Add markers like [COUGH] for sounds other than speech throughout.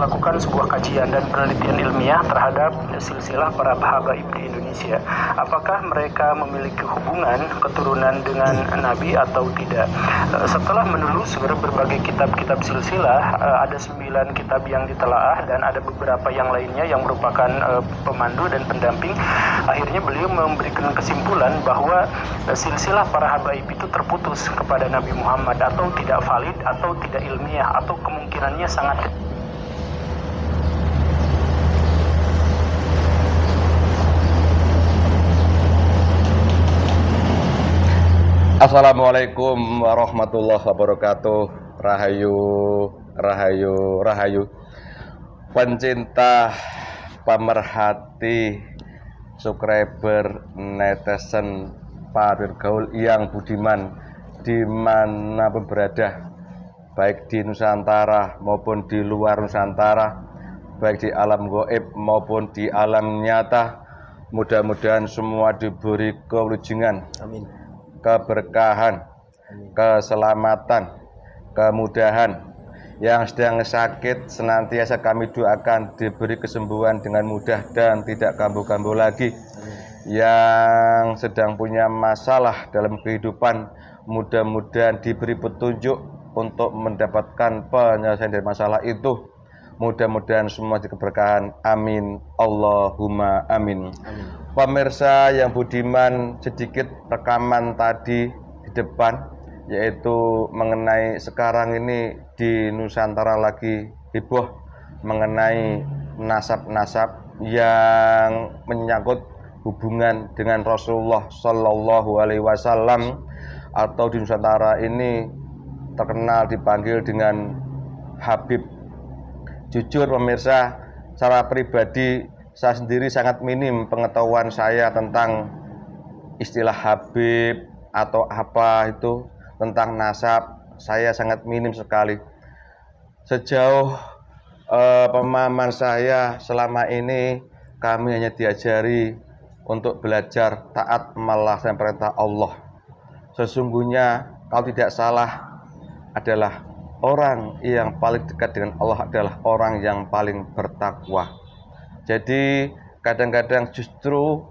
melakukan sebuah kajian dan penelitian ilmiah terhadap silsilah para habaib di Indonesia. Apakah mereka memiliki hubungan keturunan dengan Nabi atau tidak? Eh, setelah menelusur berbagai kitab-kitab silsilah, eh, ada sembilan kitab yang ditelaah dan ada beberapa yang lainnya yang merupakan eh, pemandu dan pendamping. Akhirnya beliau memberikan kesimpulan bahwa silsilah para habaib itu terputus kepada Nabi Muhammad atau tidak valid atau tidak ilmiah atau kemungkinannya sangat kecil Assalamualaikum warahmatullahi wabarakatuh. Rahayu, rahayu, rahayu. Pencinta, pemerhati, subscriber, netizen, Pak gaul yang budiman di pun berada baik di Nusantara maupun di luar Nusantara baik di alam goib maupun di alam nyata mudah-mudahan semua diberi kewujungan amin keberkahan, keselamatan, kemudahan. Yang sedang sakit senantiasa kami doakan diberi kesembuhan dengan mudah dan tidak kambuh-kambuh lagi. Yang sedang punya masalah dalam kehidupan mudah-mudahan diberi petunjuk untuk mendapatkan penyelesaian dari masalah itu Mudah-mudahan semua keberkahan. Amin. Allahumma amin. amin. Pemirsa yang budiman, sedikit rekaman tadi di depan yaitu mengenai sekarang ini di Nusantara lagi heboh mengenai nasab-nasab yang menyangkut hubungan dengan Rasulullah Shallallahu Alaihi Wasallam atau di Nusantara ini terkenal dipanggil dengan Habib Jujur pemirsa, secara pribadi saya sendiri sangat minim pengetahuan saya tentang istilah Habib atau apa itu tentang nasab saya sangat minim sekali sejauh eh, pemahaman saya selama ini kami hanya diajari untuk belajar taat melaksanakan perintah Allah sesungguhnya kalau tidak salah adalah orang yang paling dekat dengan Allah adalah orang yang paling bertakwa. Jadi kadang-kadang justru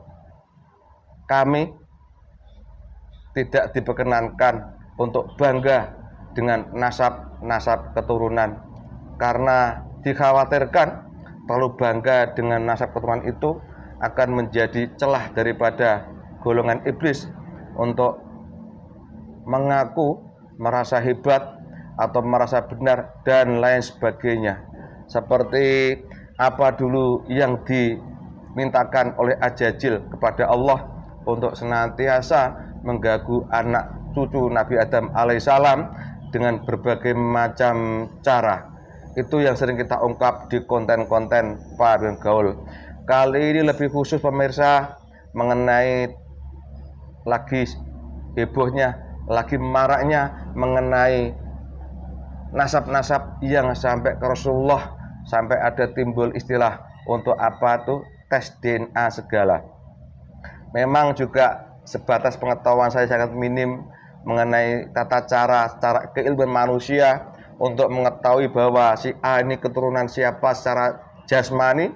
kami tidak diperkenankan untuk bangga dengan nasab-nasab keturunan karena dikhawatirkan terlalu bangga dengan nasab keturunan itu akan menjadi celah daripada golongan iblis untuk mengaku merasa hebat atau merasa benar dan lain sebagainya. Seperti apa dulu yang dimintakan oleh Ajajil kepada Allah untuk senantiasa mengganggu anak cucu Nabi Adam alaihissalam dengan berbagai macam cara. Itu yang sering kita ungkap di konten-konten Pak Gaul. Kali ini lebih khusus pemirsa mengenai lagi hebohnya, lagi maraknya mengenai nasab-nasab yang sampai ke Rasulullah sampai ada timbul istilah untuk apa tuh tes DNA segala. Memang juga sebatas pengetahuan saya sangat minim mengenai tata cara cara keilmuan manusia untuk mengetahui bahwa si A ini keturunan siapa secara jasmani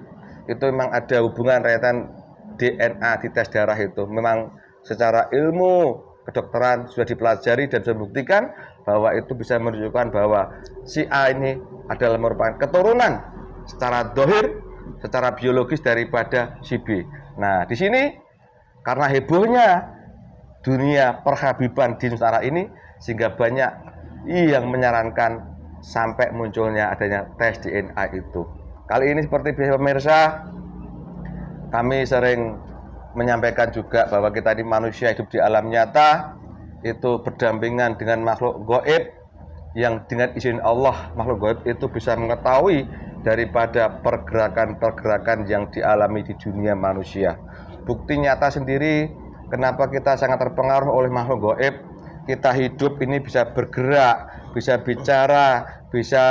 itu memang ada hubungan rentan DNA di tes darah itu memang secara ilmu kedokteran sudah dipelajari dan sudah dibuktikan bahwa itu bisa menunjukkan bahwa si A ini adalah merupakan keturunan secara dohir, secara biologis daripada si B. Nah, di sini karena hebohnya dunia perhabiban di Nusantara ini sehingga banyak yang menyarankan sampai munculnya adanya tes DNA itu. Kali ini seperti biasa pemirsa, kami sering menyampaikan juga bahwa kita ini manusia hidup di alam nyata, itu berdampingan dengan makhluk goib yang dengan izin Allah makhluk goib itu bisa mengetahui daripada pergerakan-pergerakan yang dialami di dunia manusia. Bukti nyata sendiri kenapa kita sangat terpengaruh oleh makhluk goib. Kita hidup ini bisa bergerak, bisa bicara, bisa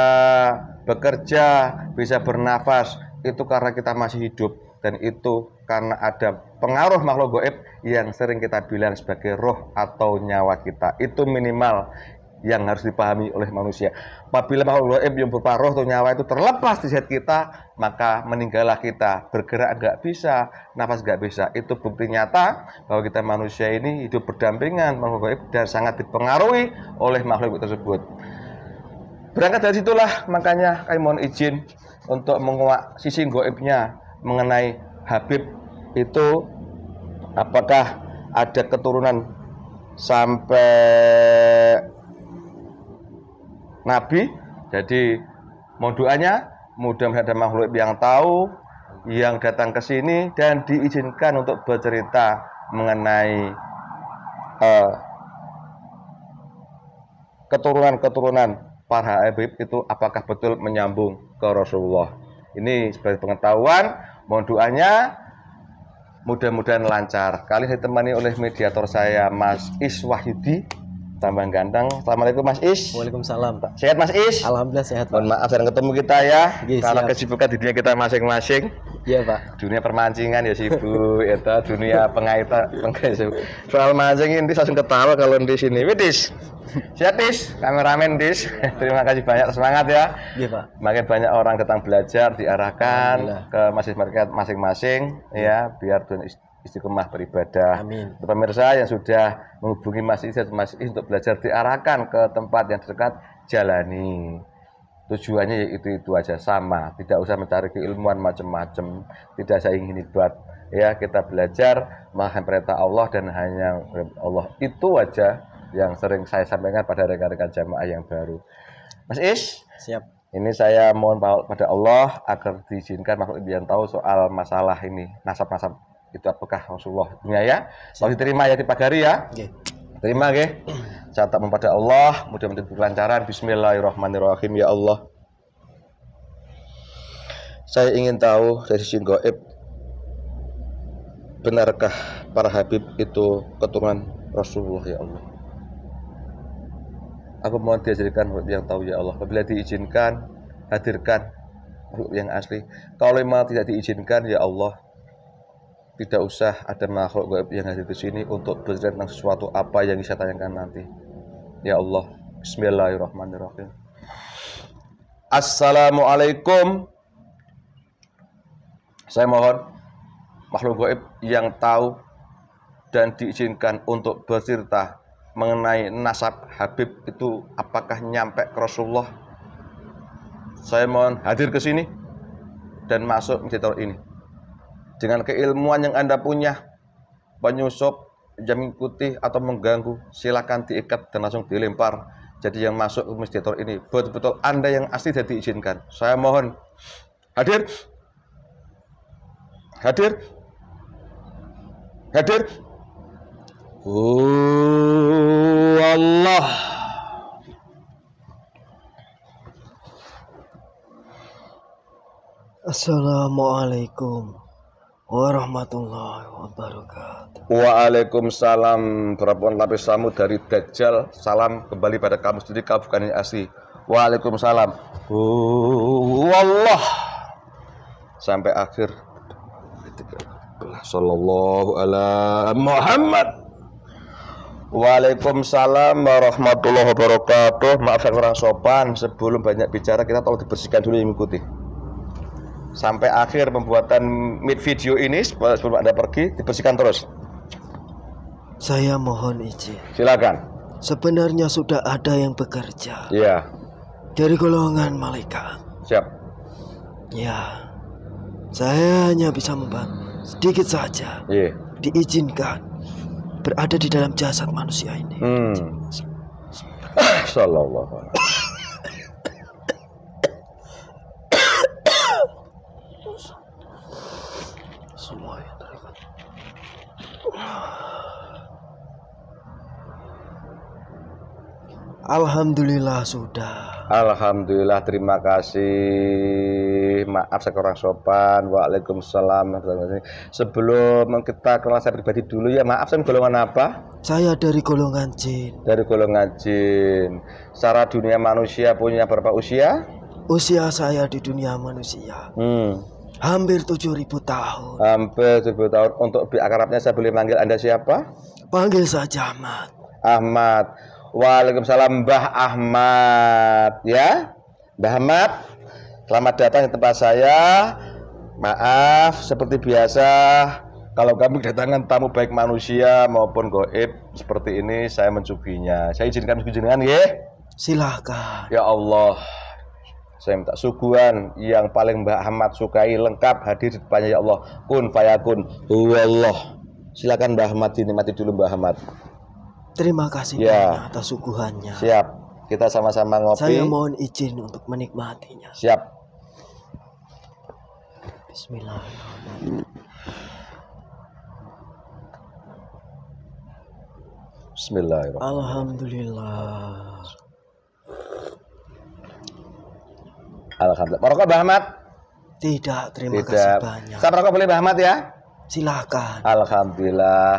bekerja, bisa bernafas. Itu karena kita masih hidup dan itu karena ada pengaruh makhluk goib yang sering kita bilang sebagai roh atau nyawa kita itu minimal yang harus dipahami oleh manusia apabila makhluk goib yang berupa roh atau nyawa itu terlepas di set kita maka meninggallah kita bergerak nggak bisa nafas nggak bisa itu bukti nyata bahwa kita manusia ini hidup berdampingan makhluk goib dan sangat dipengaruhi oleh makhluk tersebut berangkat dari situlah makanya kami mohon izin untuk menguak sisi goibnya mengenai Habib itu apakah ada keturunan sampai Nabi. Jadi mau doanya mudah-mudahan ada makhluk yang tahu yang datang ke sini dan diizinkan untuk bercerita mengenai keturunan eh, keturunan-keturunan para habib itu apakah betul menyambung ke Rasulullah. Ini sebagai pengetahuan Mohon doanya mudah-mudahan lancar. Kali ditemani oleh mediator saya Mas Iswahyudi Tambang ganteng. Assalamualaikum Mas Is. Waalaikumsalam. Sehat Mas Is? Alhamdulillah sehat. Mohon maaf sering ketemu kita ya. Yes, iya, Karena siap. kesibukan di dunia kita masing-masing. Iya Pak. Dunia permancingan ya sibuk, itu [LAUGHS] ya dunia pengaitan, penggaitan. Soal mancing ini langsung ketawa kalau di sini. Witis. Siap Is. kameramen Is. [LAUGHS] Terima kasih banyak semangat ya. Iya Pak. Makin banyak orang datang belajar diarahkan ke masing-masing masing-masing ya biar dunia istiqomah beribadah. Amin. Untuk pemirsa yang sudah menghubungi Mas Is dan Mas untuk belajar diarahkan ke tempat yang dekat jalani. Tujuannya yaitu itu aja sama, tidak usah mencari keilmuan macam-macam, tidak saya ingin buat ya kita belajar mahan perintah Allah dan hanya Allah itu aja yang sering saya sampaikan pada rekan-rekan jamaah yang baru. Mas Is, siap. Ini saya mohon pada Allah agar diizinkan makhluk yang tahu soal masalah ini nasab-nasab itu apakah Rasulullah iya, ya ya selalu diterima ya dipagari ya okay. terima nggih catat kepada Allah mudah-mudahan kelancaran Bismillahirrahmanirrahim ya Allah saya ingin tahu dari sisi goib benarkah para Habib itu keturunan Rasulullah ya Allah aku mohon diajarkan yang tahu ya Allah apabila diizinkan hadirkan yang asli kalau memang tidak diizinkan ya Allah tidak usah ada makhluk gaib yang hadir di sini untuk bercerita tentang sesuatu apa yang saya tanyakan nanti. Ya Allah, Bismillahirrahmanirrahim. Assalamualaikum. Saya mohon makhluk gaib yang tahu dan diizinkan untuk bercerita mengenai nasab Habib itu apakah nyampe ke Rasulullah? Saya mohon hadir ke sini dan masuk menjadi ini dengan keilmuan yang Anda punya, penyusup, jamin putih atau mengganggu, silakan diikat dan langsung dilempar. Jadi yang masuk ke mediator ini betul-betul Anda yang asli dan diizinkan. Saya mohon hadir. Hadir. Hadir. Oh Allah. Assalamualaikum warahmatullahi wabarakatuh. Waalaikumsalam. Berapun lapis samu dari Dajjal. Salam kembali pada kamu sendiri, kamu bukan yang asli. Waalaikumsalam. Oh, Wallah. Sampai akhir. Sallallahu ala Muhammad. Waalaikumsalam warahmatullahi wabarakatuh. Maaf yang kurang sopan. Sebelum banyak bicara, kita tolong dibersihkan dulu yang mengikuti sampai akhir pembuatan mid video ini sebelum Anda pergi dibersihkan terus. Saya mohon izin. Silakan. Sebenarnya sudah ada yang bekerja. Iya. Dari golongan malaikat. Siap. Ya. Saya hanya bisa membantu sedikit saja. Iya. Diizinkan berada di dalam jasad manusia ini. Hmm. Ah, Sallallahu Alhamdulillah sudah. Alhamdulillah terima kasih. Maaf saya kurang sopan. Waalaikumsalam. Sebelum kita kenal saya pribadi dulu ya, maaf saya golongan apa? Saya dari golongan jin. Dari golongan jin. Secara dunia manusia punya berapa usia? Usia saya di dunia manusia. Hmm. Hampir ribu tahun. Hampir 7000 tahun. Untuk akarapnya saya boleh manggil Anda siapa? Panggil saja Ahmad. Ahmad. Waalaikumsalam Mbah Ahmad ya. Mbah Ahmad, selamat datang di tempat saya. Maaf, seperti biasa kalau kami kedatangan tamu baik manusia maupun goib seperti ini saya mencubinya. Saya izinkan dengan ya. Silahkan. Ya Allah. Saya minta suguhan yang paling Mbak Ahmad sukai lengkap hadir di depannya ya Allah. Kun fayakun. Allah, Silakan Mbak Ahmad dinikmati dulu Mbak Ahmad. Terima kasih ya. atas suguhannya. Siap. Kita sama-sama ngopi. Saya mohon izin untuk menikmatinya. Siap. Bismillahirrahmanirrahim. Bismillahirrahmanirrahim. Alhamdulillah. Alhamdulillah. Pak Rokok Tidak, terima Tidak. kasih banyak. Saya Rokok boleh Bahmat ya? Silakan. Alhamdulillah.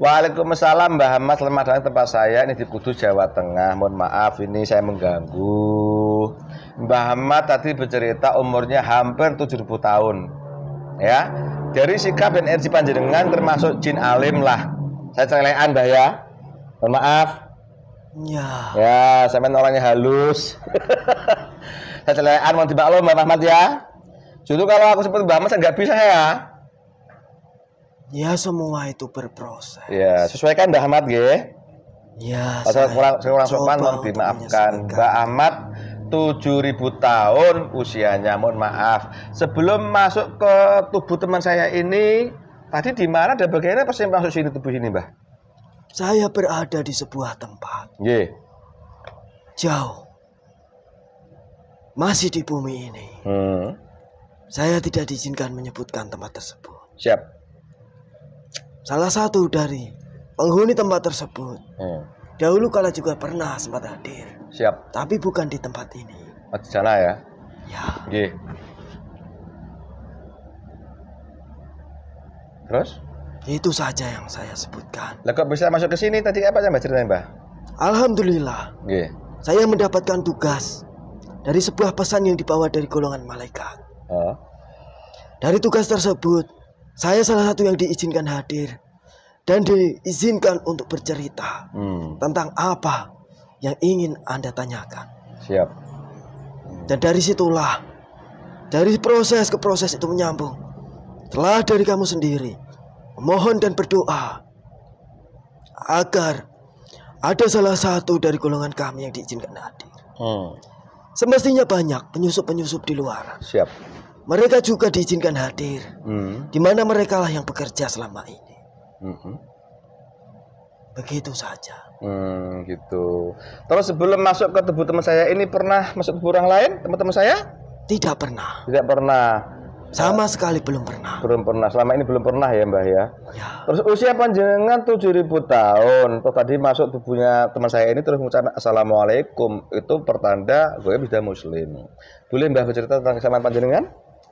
Waalaikumsalam Mbah Ahmad selamat datang tempat saya ini di Kudus Jawa Tengah. Mohon maaf ini saya mengganggu. Mbah Ahmad tadi bercerita umurnya hampir 70 tahun. Ya. Dari sikap dan energi panjenengan termasuk jin alim lah. Saya celean Mbah ya. Mohon maaf. Ya. Ya, saya orangnya halus. [LAUGHS] saya celean mohon dimaklum Mbah Ahmad ya. Justru kalau aku seperti Mbah Ahmad saya nggak bisa ya. Ya semua itu berproses. Ya, sesuaikan Mbak Ahmad ge. Ya. Saya kurang kurang sopan mohon dimaafkan. Mbak Ahmad 7000 tahun usianya, mohon maaf. Sebelum masuk ke tubuh teman saya ini, tadi di mana dan bagaimana pas masuk sini tubuh ini, Mbah? Saya berada di sebuah tempat. Ye. Jauh. Masih di bumi ini. Hmm. Saya tidak diizinkan menyebutkan tempat tersebut. Siap salah satu dari penghuni tempat tersebut hmm. dahulu kala juga pernah sempat hadir. Siap. Tapi bukan di tempat ini. Oh, di sana ya? Ya. G. Terus? Itu saja yang saya sebutkan. Lah bisa masuk ke sini tadi apa yang Mbak ceritanya Mbak? Alhamdulillah. G. Saya mendapatkan tugas dari sebuah pesan yang dibawa dari golongan malaikat. Oh. Dari tugas tersebut, saya salah satu yang diizinkan hadir dan diizinkan untuk bercerita hmm. tentang apa yang ingin Anda tanyakan. Siap. Dan dari situlah dari proses ke proses itu menyambung. Telah dari kamu sendiri mohon dan berdoa agar ada salah satu dari golongan kami yang diizinkan hadir. Hmm. Semestinya banyak penyusup-penyusup di luar. Siap mereka juga diizinkan hadir, hmm. di mana mereka lah yang bekerja selama ini. Hmm. Begitu saja. Hmm, gitu. Terus sebelum masuk ke tubuh teman saya ini pernah masuk tubuh orang lain, teman-teman saya? Tidak pernah. Tidak pernah. Sama sekali belum pernah. Belum pernah. Selama ini belum pernah ya, Mbah ya. ya. Terus usia panjenengan 7000 tahun. Terus tadi masuk tubuhnya teman saya ini terus mengucapkan assalamualaikum. Itu pertanda gue bisa muslim. Boleh Mbah bercerita tentang kesamaan panjenengan?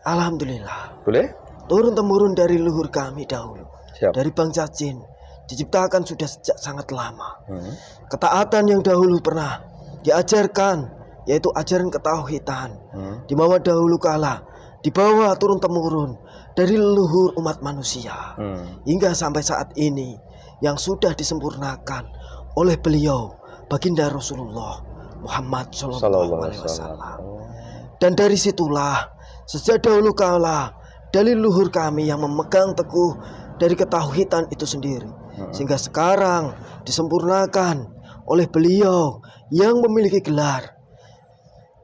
Alhamdulillah. Boleh? Turun temurun dari leluhur kami dahulu. Siap. Dari bangsa jin diciptakan sudah sejak sangat lama. Hmm. Ketaatan yang dahulu pernah diajarkan yaitu ajaran ketauhidan. Hmm. Di bawah dahulu kala bawah turun temurun dari leluhur umat manusia hmm. hingga sampai saat ini yang sudah disempurnakan oleh beliau baginda Rasulullah Muhammad Shallallahu Alaihi Wasallam. Dan dari situlah Sejak dahulu kala dalil luhur kami yang memegang teguh dari ketahuhitan itu sendiri. Sehingga sekarang disempurnakan oleh beliau yang memiliki gelar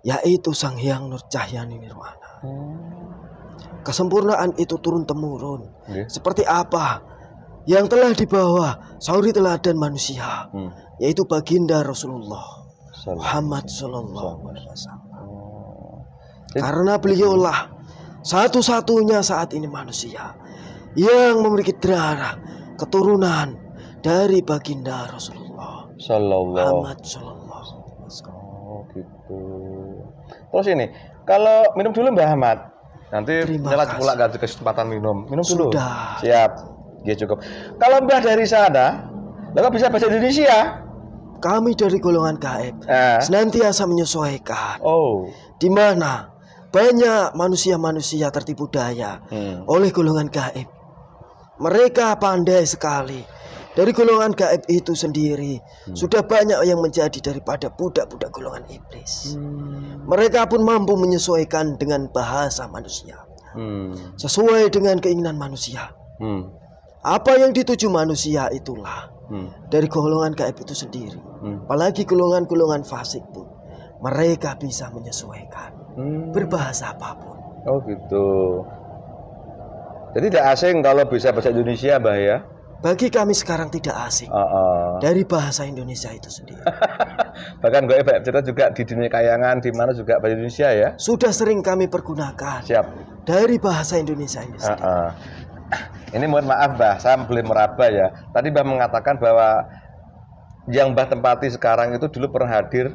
yaitu Sang Hyang Nur Cahyani Nirwana. Oh. Kesempurnaan itu turun temurun. yeah. Seperti apa yang telah dibawa sauri teladan manusia, hmm. yaitu baginda Rasulullah Salam. Muhammad Sallallahu Alaihi Wasallam. Karena beliaulah satu-satunya saat ini manusia yang memiliki darah keturunan dari baginda Rasulullah Sallallahu Muhammad Sallallahu Oh gitu. Terus ini kalau minum dulu Mbak Ahmad. Nanti kita pula gak ada kesempatan minum. Minum dulu. Sudah. Siap. Ya cukup. Kalau Mbah dari sana, lalu bisa bahasa Indonesia. Kami dari golongan gaib eh. senantiasa menyesuaikan. Oh. Di mana banyak manusia-manusia tertipu daya hmm. oleh golongan gaib. Mereka pandai sekali. Dari golongan gaib itu sendiri hmm. sudah banyak yang menjadi daripada budak-budak golongan iblis. Hmm. Mereka pun mampu menyesuaikan dengan bahasa manusia. Hmm. Sesuai dengan keinginan manusia. Hmm. Apa yang dituju manusia itulah hmm. dari golongan gaib itu sendiri. Hmm. Apalagi golongan-golongan fasik pun mereka bisa menyesuaikan hmm. berbahasa apapun. Oh gitu. Jadi tidak asing kalau bisa bahasa Indonesia, Mbah ya? Bagi kami sekarang tidak asing uh -uh. dari bahasa Indonesia itu sendiri. [LAUGHS] Bahkan gue banyak cerita juga di dunia kayangan di mana juga bahasa Indonesia ya. Sudah sering kami pergunakan. Siap. Dari bahasa Indonesia ini. Uh -uh. Ini mohon maaf Mbah, saya belum meraba ya. Tadi Mbah mengatakan bahwa yang Mbah tempati sekarang itu dulu pernah hadir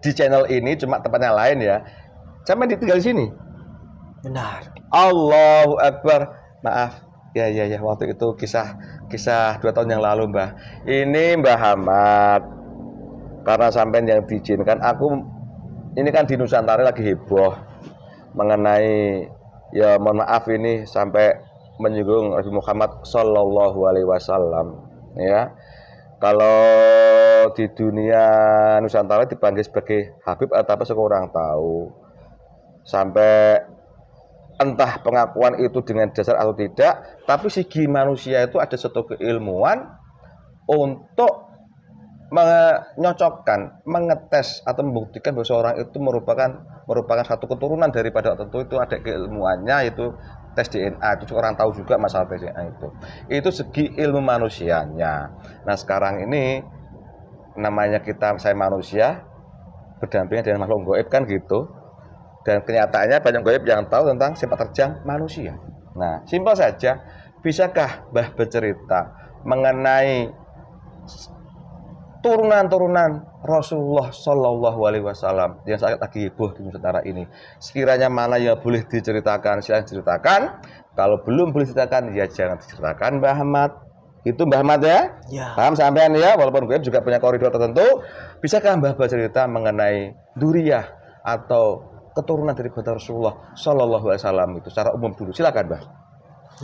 di channel ini cuma tempatnya lain ya sama ditinggal di sini. Benar. Allahu Akbar. Maaf. Ya, ya, ya. Waktu itu kisah kisah dua tahun yang lalu, Mbah. Ini Mbah Hamad. Karena sampai yang diizinkan, aku ini kan di Nusantara lagi heboh mengenai ya mohon maaf ini sampai menyinggung Nabi Muhammad Sallallahu Alaihi Wasallam. Ya, kalau di dunia Nusantara dipanggil sebagai Habib atau apa, seorang tahu sampai entah pengakuan itu dengan dasar atau tidak, tapi segi manusia itu ada satu keilmuan untuk menyocokkan, mengetes atau membuktikan bahwa seorang itu merupakan merupakan satu keturunan daripada tentu itu ada keilmuannya itu tes DNA itu orang tahu juga masalah tes DNA itu itu segi ilmu manusianya nah sekarang ini namanya kita saya manusia berdampingan dengan makhluk goib kan gitu dan kenyataannya banyak Goib yang tahu tentang sifat terjang manusia. Nah, simpel saja. Bisakah Mbah bercerita mengenai turunan-turunan Rasulullah Shallallahu Alaihi Wasallam yang sangat lagi heboh di Nusantara ini. Sekiranya mana yang boleh diceritakan, silahkan ceritakan. Kalau belum boleh ceritakan, ya jangan diceritakan, Mbah Ahmad. Itu Mbah Ahmad ya? ya. Paham sampean ya? Walaupun gue juga punya koridor tertentu. Bisakah Mbah bercerita mengenai duriah atau keturunan dari Bapak Rasulullah Shallallahu Alaihi Wasallam itu secara umum dulu silakan mbah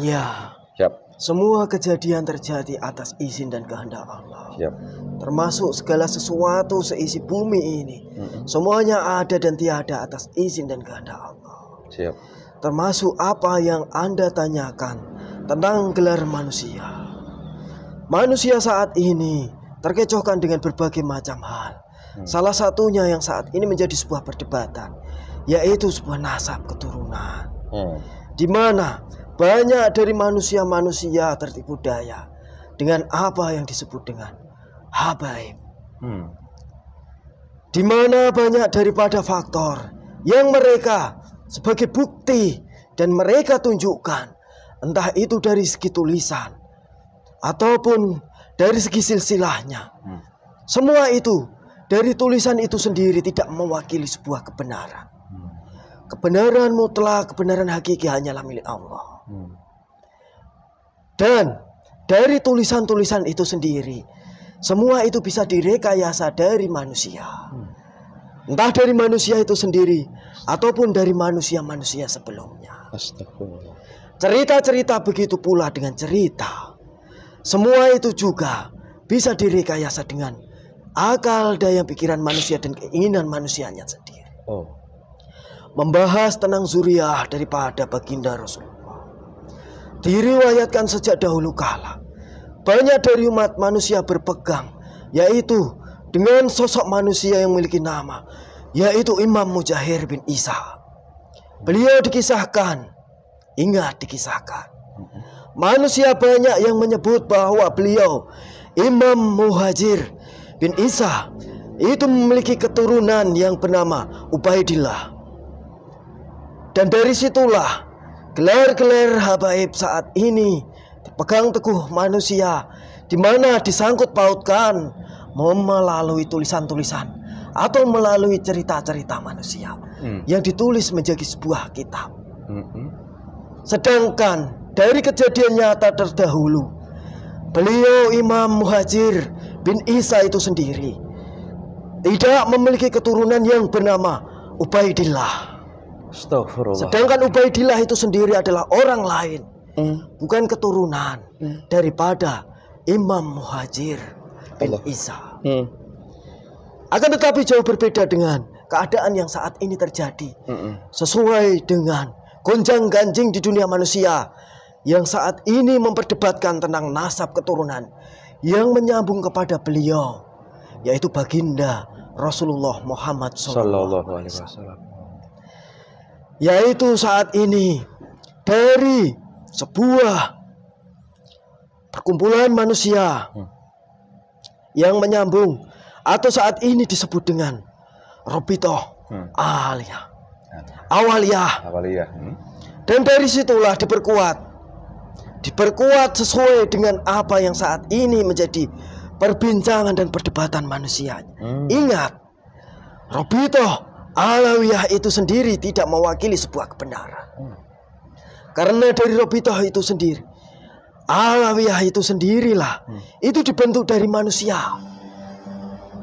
ya Siap. semua kejadian terjadi atas izin dan kehendak Allah Siap. termasuk segala sesuatu seisi bumi ini mm-hmm. semuanya ada dan tiada atas izin dan kehendak Allah Siap. termasuk apa yang anda tanyakan tentang gelar manusia manusia saat ini terkecohkan dengan berbagai macam hal Hmm. Salah satunya yang saat ini menjadi sebuah perdebatan yaitu sebuah nasab keturunan. Hmm. Di mana banyak dari manusia-manusia tertipu daya dengan apa yang disebut dengan habaib. Hmm. Di mana banyak daripada faktor yang mereka sebagai bukti dan mereka tunjukkan entah itu dari segi tulisan ataupun dari segi silsilahnya. Hmm. Semua itu dari tulisan itu sendiri tidak mewakili sebuah kebenaran. Kebenaran mutlak, kebenaran hakiki hanyalah milik Allah. Dan dari tulisan-tulisan itu sendiri, semua itu bisa direkayasa dari manusia. Entah dari manusia itu sendiri ataupun dari manusia-manusia sebelumnya. Cerita-cerita begitu pula dengan cerita. Semua itu juga bisa direkayasa dengan akal daya pikiran manusia dan keinginan manusianya sendiri. Oh membahas tenang zuriah daripada baginda Rasulullah. Diriwayatkan sejak dahulu kala, banyak dari umat manusia berpegang, yaitu dengan sosok manusia yang memiliki nama, yaitu Imam Mujahir bin Isa. Beliau dikisahkan, ingat dikisahkan. Manusia banyak yang menyebut bahwa beliau Imam Muhajir bin Isa itu memiliki keturunan yang bernama Ubaidillah dan dari situlah gelar-gelar habaib saat ini dipegang teguh manusia di mana disangkut pautkan memelalui melalui tulisan-tulisan atau melalui cerita-cerita manusia hmm. yang ditulis menjadi sebuah kitab. Hmm. Sedangkan dari kejadian nyata terdahulu, beliau Imam Muhajir bin Isa itu sendiri tidak memiliki keturunan yang bernama Ubaidillah. Sedangkan Ubaidillah itu sendiri adalah orang lain, hmm. bukan keturunan hmm. daripada Imam Muhajir bin Allah. Isa. Hmm. Akan tetapi jauh berbeda dengan keadaan yang saat ini terjadi. Hmm. Sesuai dengan gonjang-ganjing di dunia manusia yang saat ini memperdebatkan tentang nasab keturunan yang menyambung kepada beliau yaitu baginda Rasulullah Muhammad SAW yaitu saat ini dari sebuah perkumpulan manusia hmm. yang menyambung atau saat ini disebut dengan Robito hmm. Alia hmm. Awalia Awalia hmm. dan dari situlah diperkuat diperkuat sesuai dengan apa yang saat ini menjadi perbincangan dan perdebatan manusia hmm. ingat Robito Alawiyah itu sendiri tidak mewakili sebuah kebenaran. Hmm. Karena dari Robitoh itu sendiri, Alawiyah itu sendirilah, hmm. itu dibentuk dari manusia.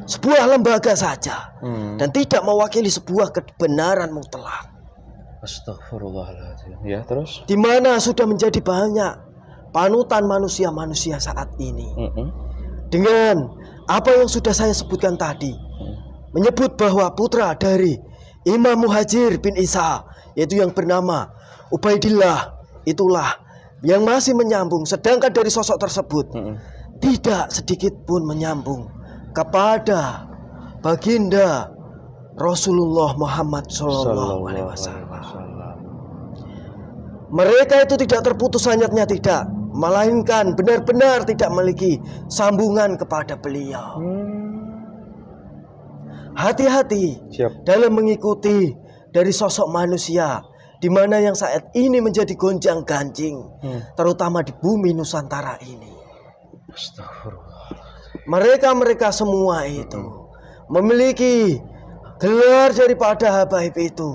Sebuah lembaga saja. Hmm. Dan tidak mewakili sebuah kebenaran mutlak. Astagfirullahaladzim. Ya, terus? Di mana sudah menjadi banyak panutan manusia-manusia saat ini. Hmm. Dengan apa yang sudah saya sebutkan tadi, menyebut bahwa putra dari Imam Muhajir bin Isa yaitu yang bernama Ubaidillah itulah yang masih menyambung sedangkan dari sosok tersebut mm -hmm. tidak sedikit pun menyambung kepada baginda Rasulullah Muhammad Shallallahu Alaihi Wasallam. Mereka itu tidak terputus hanyatnya tidak, melainkan benar-benar tidak memiliki sambungan kepada beliau. Hmm. Hati-hati dalam mengikuti dari sosok manusia di mana yang saat ini menjadi gonjang ganjing hmm. terutama di bumi Nusantara ini. Mereka-mereka semua itu hmm. memiliki gelar daripada habaib itu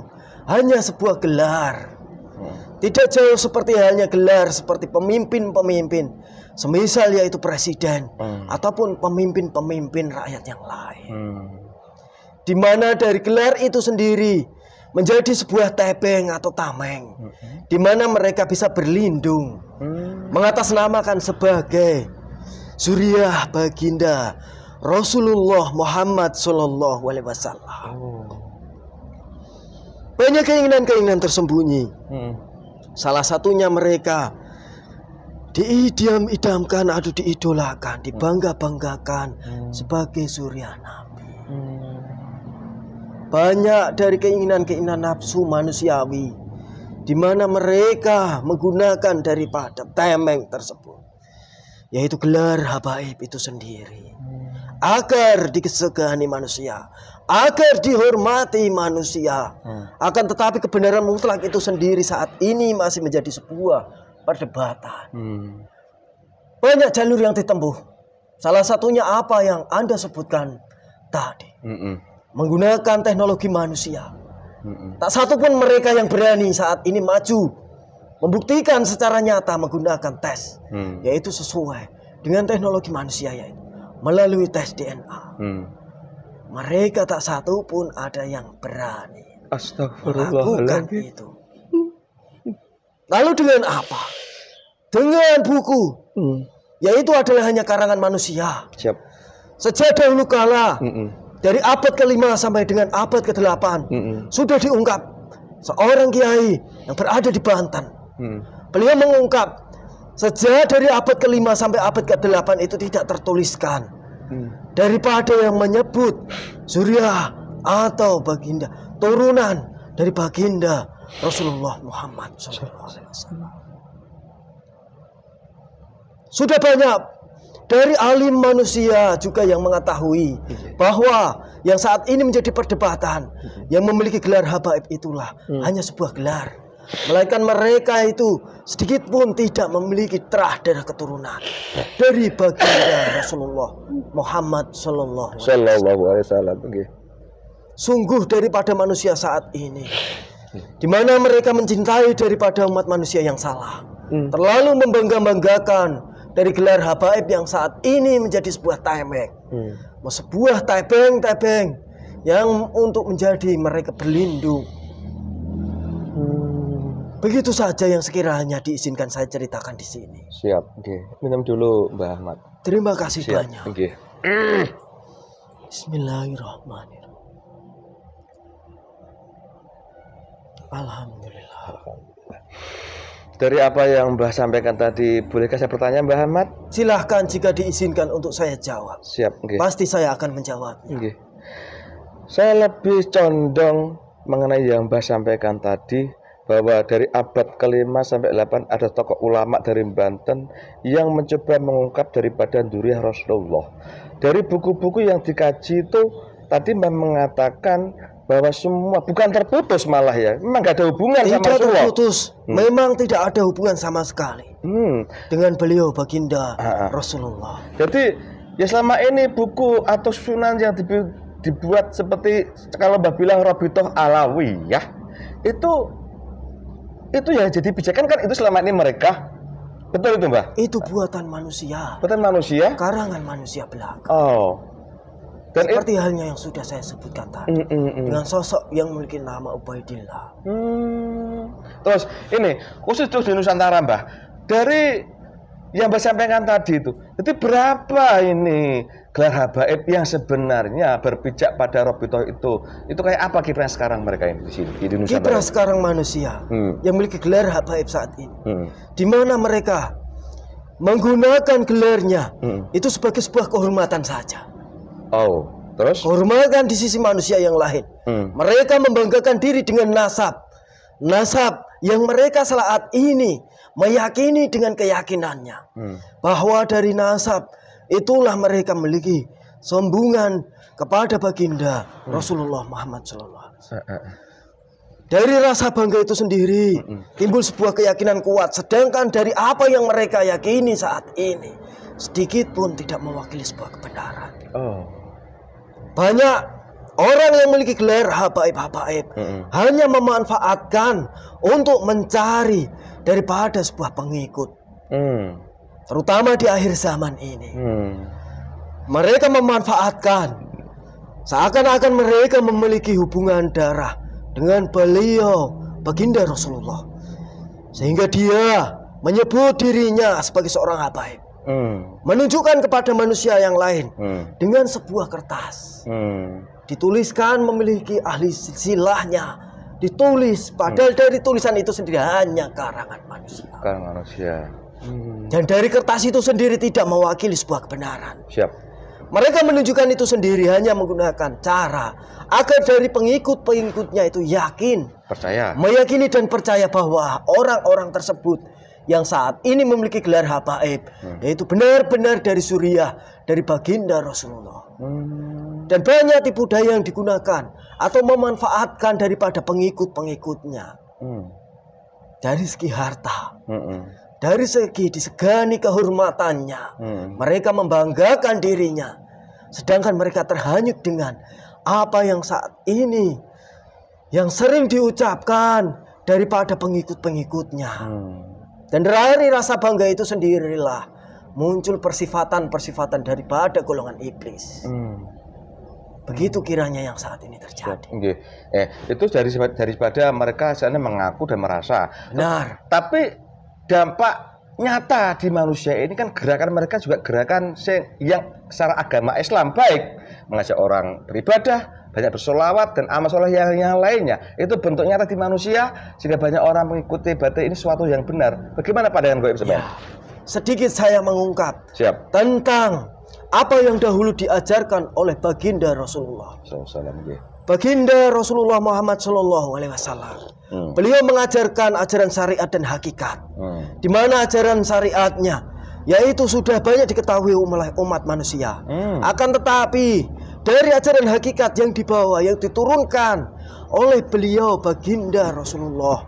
hanya sebuah gelar. Hmm. Tidak jauh seperti halnya gelar seperti pemimpin-pemimpin semisal yaitu presiden hmm. ataupun pemimpin-pemimpin rakyat yang lain. Hmm di mana dari gelar itu sendiri menjadi sebuah tebeng atau tameng mm-hmm. di mana mereka bisa berlindung mm. mengatasnamakan sebagai suriah baginda Rasulullah Muhammad Sallallahu Alaihi Wasallam oh. banyak keinginan-keinginan tersembunyi mm. salah satunya mereka diidam-idamkan atau diidolakan mm. dibangga-banggakan sebagai suriah Nabi banyak dari keinginan-keinginan nafsu manusiawi di mana mereka menggunakan daripada temeng tersebut yaitu gelar habaib itu sendiri agar dikesegani manusia agar dihormati manusia hmm. akan tetapi kebenaran mutlak itu sendiri saat ini masih menjadi sebuah perdebatan hmm. banyak jalur yang ditempuh salah satunya apa yang Anda sebutkan tadi menggunakan teknologi manusia. Tak satu pun mereka yang berani saat ini maju membuktikan secara nyata menggunakan tes, hmm. yaitu sesuai dengan teknologi manusia yaitu melalui tes DNA. Hmm. Mereka tak satu pun ada yang berani melakukan itu. Lalu dengan apa? Dengan buku, hmm. yaitu adalah hanya karangan manusia. Siap. Sejak dahulu kala, Hmm mm dari abad kelima sampai dengan abad ke-8 mm -hmm. sudah diungkap seorang kiai yang berada di Banten. Mm. Beliau mengungkap sejak dari abad kelima sampai abad ke-8 itu tidak tertuliskan. Mm. Daripada yang menyebut Suriah atau Baginda turunan dari Baginda Rasulullah Muhammad SAW. Sudah banyak dari alim manusia juga yang mengetahui iya. bahwa yang saat ini menjadi perdebatan iya. yang memiliki gelar habaib itulah hmm. hanya sebuah gelar melainkan mereka itu sedikit pun tidak memiliki terah darah keturunan dari baginda Rasulullah Muhammad Sallallahu Alaihi Wasallam. Sungguh daripada manusia saat ini, iya. di mana mereka mencintai daripada umat manusia yang salah, hmm. terlalu membangga-banggakan dari gelar habaib yang saat ini menjadi sebuah tebeng. Hmm. Sebuah tebeng-tebeng yang untuk menjadi mereka berlindung. Hmm. Begitu saja yang sekiranya diizinkan saya ceritakan di sini. Siap, okay. minum dulu Mbak Ahmad. Terima kasih Siap. banyak. Okay. Bismillahirrahmanirrahim. Alhamdulillah. Alhamdulillah. Dari apa yang Mbah sampaikan tadi, bolehkah saya bertanya Mbah Ahmad? Silahkan jika diizinkan untuk saya jawab. Siap, okay. Pasti saya akan menjawab. Okay. Saya lebih condong mengenai yang Mbah sampaikan tadi, bahwa dari abad ke kelima sampai delapan ada tokoh ulama dari Banten yang mencoba mengungkap daripada duriah Rasulullah. Dari buku-buku yang dikaji itu tadi Mbah mengatakan bahwa semua bukan terputus malah ya memang gak ada hubungan tidak sama terputus hmm. memang tidak ada hubungan sama sekali hmm. dengan beliau baginda ha ah, ah. -ha. Rasulullah jadi ya selama ini buku atau sunan yang dibu dibuat seperti kalau mbak bilang Robitoh Alawi ya itu itu ya jadi pijakan kan itu selama ini mereka betul itu mbak itu buatan manusia buatan manusia karangan manusia belaka oh dan Seperti it, halnya yang sudah saya sebutkan tadi mm, mm, mm. dengan sosok yang memiliki nama Ubaidillah. Hmm. Terus ini khusus terus di Nusantara Mbah dari yang saya sampaikan tadi itu, jadi berapa ini gelar habaib yang sebenarnya berpijak pada Robito itu? Itu kayak apa kiprah sekarang mereka ini di sini di Nusantara? Kiprah sekarang manusia hmm. yang memiliki gelar habaib saat ini, hmm. di mana mereka menggunakan gelarnya hmm. itu sebagai sebuah kehormatan saja. Oh, terus? Hormatkan di sisi manusia yang lain. Hmm. Mereka membanggakan diri dengan nasab. Nasab yang mereka saat ini meyakini dengan keyakinannya hmm. bahwa dari nasab itulah mereka memiliki sombongan kepada baginda hmm. Rasulullah Muhammad SAW. Eh. dari rasa bangga itu sendiri hmm. timbul sebuah keyakinan kuat sedangkan dari apa yang mereka yakini saat ini sedikit pun tidak mewakili sebuah kebenaran. Oh banyak orang yang memiliki gelar habaib-habaib hmm. hanya memanfaatkan untuk mencari daripada sebuah pengikut. mm. Terutama di akhir zaman ini. mm. Mereka memanfaatkan seakan-akan mereka memiliki hubungan darah dengan beliau baginda Rasulullah sehingga dia menyebut dirinya sebagai seorang habaib hmm. menunjukkan kepada manusia yang lain hmm. dengan sebuah kertas. Hmm. Dituliskan memiliki ahli silahnya, ditulis padahal hmm. dari tulisan itu sendiri hanya karangan manusia. Karangan manusia. Hmm. Dan dari kertas itu sendiri tidak mewakili sebuah kebenaran. Siap. Mereka menunjukkan itu sendiri hanya menggunakan cara agar dari pengikut-pengikutnya itu yakin, percaya, meyakini dan percaya bahwa orang-orang tersebut yang saat ini memiliki gelar habaib hmm. yaitu benar-benar dari Suriah dari baginda Rasulullah hmm. dan banyak tipu daya yang digunakan atau memanfaatkan daripada pengikut-pengikutnya hmm. dari segi harta hmm. dari segi disegani kehormatannya hmm. mereka membanggakan dirinya sedangkan mereka terhanyut dengan apa yang saat ini yang sering diucapkan daripada pengikut-pengikutnya hmm. Dan dari rasa bangga itu sendirilah muncul persifatan-persifatan daripada golongan iblis. Hmm. Begitu kiranya yang saat ini terjadi. Okay. Eh, itu dari daripada mereka sana mengaku dan merasa. Benar. Tapi dampak nyata di manusia ini kan gerakan mereka juga gerakan yang secara agama Islam baik mengajak orang beribadah, banyak bersolawat dan amal soleh yang, yang lainnya itu bentuknya tadi manusia sehingga banyak orang mengikuti berarti ini suatu yang benar bagaimana pandangan gue sebenarnya ya, sedikit saya mengungkap Siap. tentang apa yang dahulu diajarkan oleh baginda Rasulullah Baginda Rasulullah Muhammad Shallallahu Alaihi Wasallam. Hmm. Beliau mengajarkan ajaran syariat dan hakikat. Hmm. Di mana ajaran syariatnya, yaitu sudah banyak diketahui oleh umat manusia. Hmm. Akan tetapi dari ajaran hakikat yang dibawa yang diturunkan oleh beliau baginda Rasulullah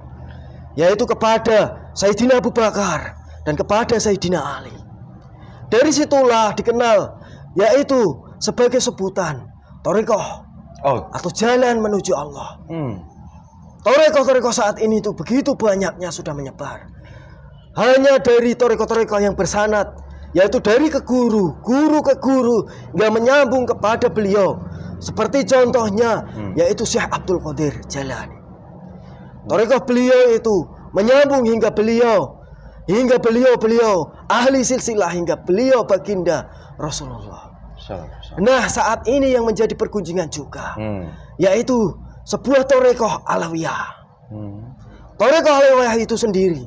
yaitu kepada Sayyidina Abu Bakar dan kepada Sayyidina Ali. Dari situlah dikenal yaitu sebagai sebutan Torikoh oh. atau jalan menuju Allah. torekoh hmm. Torikoh-torikoh saat ini itu begitu banyaknya sudah menyebar. Hanya dari torikoh-torikoh yang bersanat yaitu dari ke guru, guru ke guru yang menyambung kepada beliau. Seperti contohnya hmm. yaitu Syekh Abdul Qadir Jalan. Torekoh beliau itu menyambung hingga beliau hingga beliau-beliau ahli silsilah hingga beliau baginda Rasulullah. Nah saat ini yang menjadi pergunjingan juga hmm. yaitu sebuah torekoh alawiyah. Hmm. Torekoh alawiyah itu sendiri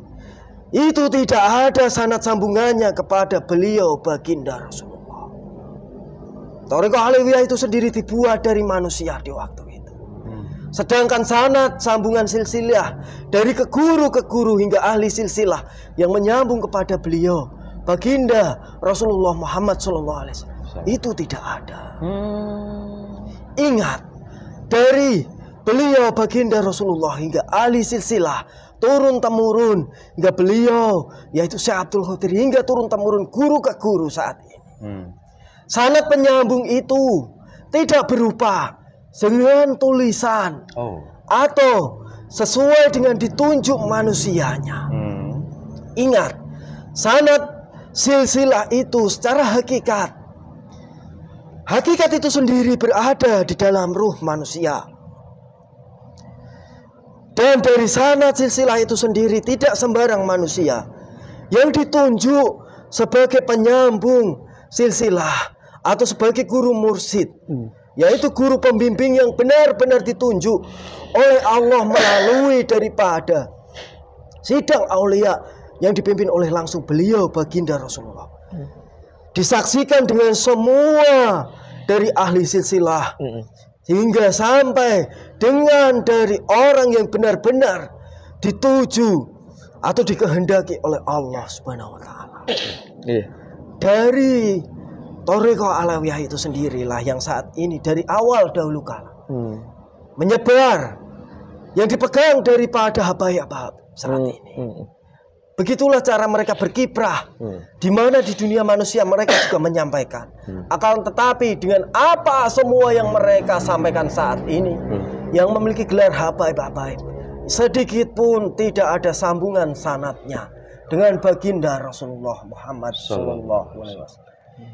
itu tidak ada sanat sambungannya kepada beliau baginda Rasulullah. Toriko Alawiyah itu sendiri dibuat dari manusia di waktu itu. Hmm. Sedangkan sanat sambungan silsilah dari ke guru ke guru hingga ahli silsilah yang menyambung kepada beliau baginda Rasulullah Muhammad SAW itu tidak ada. Hmm. Ingat dari beliau baginda Rasulullah hingga ahli silsilah turun temurun hingga beliau yaitu Syekh Abdul Qadir hingga turun temurun guru ke guru saat ini. Hmm. penyambung itu tidak berupa dengan tulisan oh. atau sesuai dengan ditunjuk manusianya. Hmm. Ingat, sanat silsilah itu secara hakikat Hakikat itu sendiri berada di dalam ruh manusia. Dan dari sana silsilah itu sendiri tidak sembarang manusia yang ditunjuk sebagai penyambung silsilah atau sebagai guru mursid, hmm. yaitu guru pembimbing yang benar-benar ditunjuk oleh Allah melalui daripada sidang aulia yang dipimpin oleh langsung beliau baginda Rasulullah. Hmm. Disaksikan dengan semua dari ahli silsilah hmm hingga sampai dengan dari orang yang benar-benar dituju atau dikehendaki oleh Allah Subhanahu wa taala. Iya. Dari Toriko Alawiyah itu sendirilah yang saat ini dari awal dahulu kala hmm. menyebar yang dipegang daripada habaib saat hmm. ini. Hmm. hmm. Begitulah cara mereka berkiprah. Hmm. Di mana di dunia manusia mereka juga menyampaikan. Hmm. Akan tetapi dengan apa semua yang mereka sampaikan saat ini hmm. yang memiliki gelar habaib-habaib sedikit pun tidak ada sambungan sanatnya dengan baginda Rasulullah Muhammad saw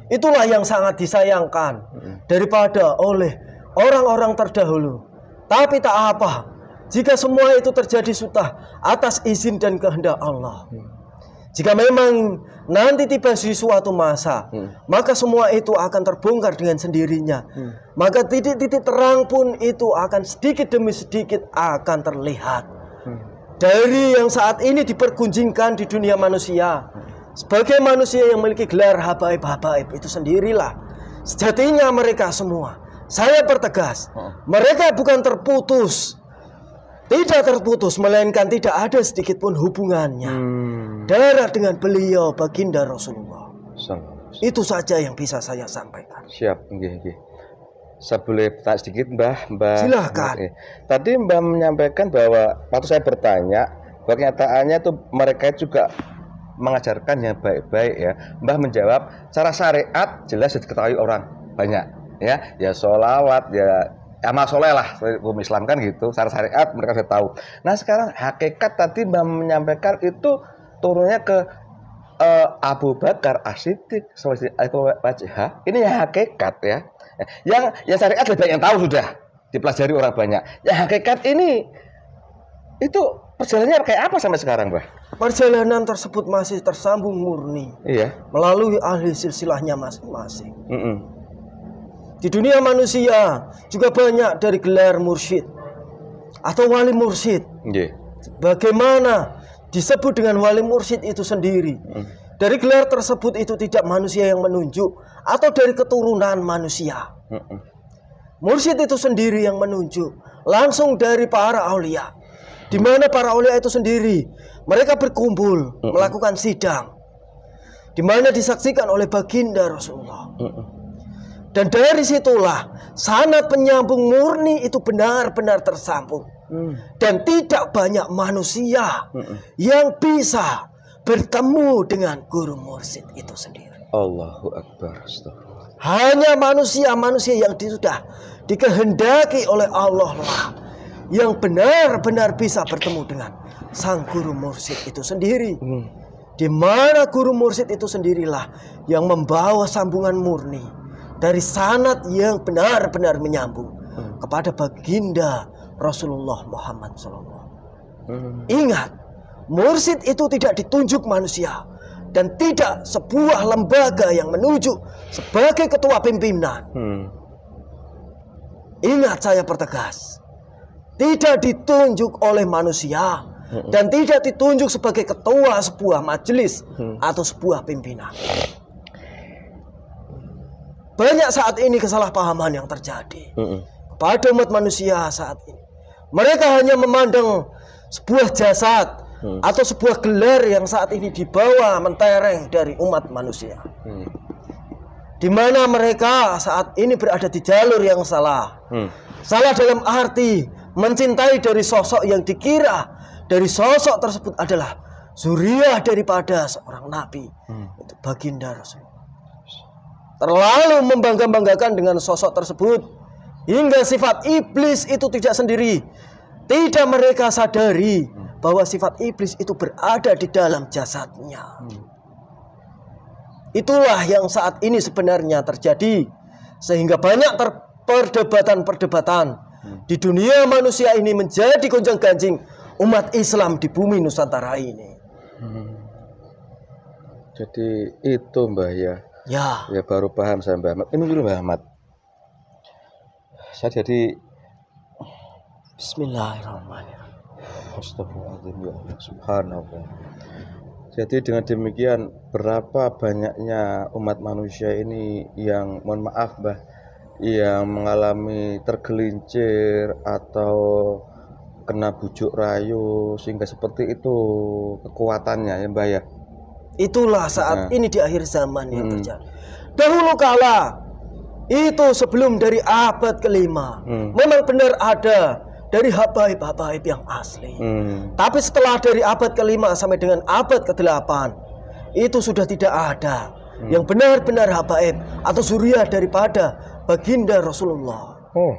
Itulah yang sangat disayangkan hmm. daripada oleh orang-orang terdahulu. Tapi tak apa, jika semua itu terjadi sudah atas izin dan kehendak Allah. Jika memang nanti tiba suatu masa, hmm. maka semua itu akan terbongkar dengan sendirinya. Hmm. Maka titik-titik terang pun itu akan sedikit demi sedikit akan terlihat. Hmm. Dari yang saat ini dipergunjingkan di dunia manusia. Sebagai manusia yang memiliki gelar habaib-habaib itu sendirilah. Sejatinya mereka semua. Saya pertegas, oh. mereka bukan terputus tidak terputus melainkan tidak ada sedikit pun hubungannya hmm. darah dengan beliau baginda Rasulullah Salam. itu saja yang bisa saya sampaikan siap nggih nggih saya boleh tak sedikit Mbah Mbah silahkan mbah, tadi Mbah menyampaikan bahwa waktu saya bertanya bahwa kenyataannya tuh mereka juga mengajarkan yang baik-baik ya Mbah menjawab cara syariat jelas diketahui orang banyak ya ya sholawat ya amal soleh lah hukum Islam kan gitu secara syariat mereka sudah tahu nah sekarang hakikat tadi menyampaikan itu turunnya ke uh, Abu Bakar Asidik wajah ini yang hakikat ya eh, yang yang syariat lebih yang tahu sudah dipelajari orang banyak ya hakikat ini itu perjalanannya kayak apa sampai sekarang mbak perjalanan tersebut masih tersambung murni iya melalui ahli silsilahnya masing-masing mm -mm di dunia manusia juga banyak dari gelar mursyid atau wali mursyid. Yeah. Bagaimana disebut dengan wali mursyid itu sendiri? Mm. Dari gelar tersebut itu tidak manusia yang menunjuk atau dari keturunan manusia. Mm -mm. Mursyid itu sendiri yang menunjuk langsung dari para aulia. Di mana para aulia itu sendiri mereka berkumpul hmm. melakukan sidang. Di mana disaksikan oleh baginda Rasulullah. Hmm. Dan dari situlah sanat penyambung murni itu benar-benar tersambung. Hmm. Dan tidak banyak manusia hmm. yang bisa bertemu dengan guru mursid itu sendiri. Allahu Akbar. Hanya manusia-manusia yang sudah dikehendaki oleh Allah lah yang benar-benar bisa bertemu dengan sang guru mursid itu sendiri. Hmm. Di mana guru mursid itu sendirilah yang membawa sambungan murni dari sanat yang benar-benar menyambung hmm. kepada baginda Rasulullah Muhammad SAW. Hmm. Ingat, mursid itu tidak ditunjuk manusia dan tidak sebuah lembaga yang menuju sebagai ketua pimpinan. Hmm. Ingat saya pertegas, tidak ditunjuk oleh manusia hmm. dan tidak ditunjuk sebagai ketua sebuah majelis hmm. atau sebuah pimpinan. Banyak saat ini kesalahpahaman yang terjadi mm -mm. pada umat manusia saat ini. Mereka hanya memandang sebuah jasad mm. atau sebuah gelar yang saat ini dibawa mentereng dari umat manusia. Mm. Di mana mereka saat ini berada di jalur yang salah. Mm. Salah dalam arti mencintai dari sosok yang dikira dari sosok tersebut adalah zuriyah daripada seorang nabi, hmm. itu baginda Rasul terlalu membangga-banggakan dengan sosok tersebut hingga sifat iblis itu tidak sendiri tidak mereka sadari bahwa sifat iblis itu berada di dalam jasadnya itulah yang saat ini sebenarnya terjadi sehingga banyak perdebatan-perdebatan di dunia manusia ini menjadi gonjang-ganjing umat Islam di bumi Nusantara ini. Hmm. Jadi itu Mbah ya Ya. Ya baru paham saya Mbak Ahmad. Ini dulu Mbak Ahmad. Saya jadi Bismillahirrahmanirrahim. Astagfirullahaladzim ya Allah Subhanallah. Jadi dengan demikian berapa banyaknya umat manusia ini yang mohon maaf bah yang mengalami tergelincir atau kena bujuk rayu sehingga seperti itu kekuatannya ya mbak ya Itulah saat nah. ini di akhir zaman yang hmm. terjadi. Dahulu kala itu sebelum dari abad kelima, hmm. memang benar ada dari habaib-habaib yang asli. Hmm. Tapi setelah dari abad kelima sampai dengan abad ke delapan itu sudah tidak ada hmm. yang benar-benar habaib atau suriah daripada baginda Rasulullah. Oh.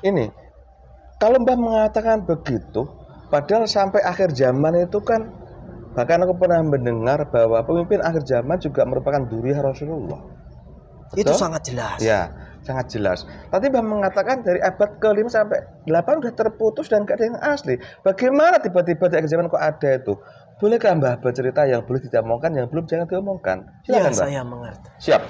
Ini, kalau Mbah mengatakan begitu, padahal sampai akhir zaman itu kan Bahkan aku pernah mendengar bahwa pemimpin akhir zaman juga merupakan duri Rasulullah. Itu sangat jelas. Ya, sangat jelas. tapi mbah mengatakan dari abad ke-5 sampai 8 sudah terputus dan gak ada yang asli. Bagaimana tiba-tiba di akhir zaman kok ada itu? Bolehkah Mbah bercerita yang boleh diomongkan, yang belum jangan diomongkan? Iya, saya mengerti. Siap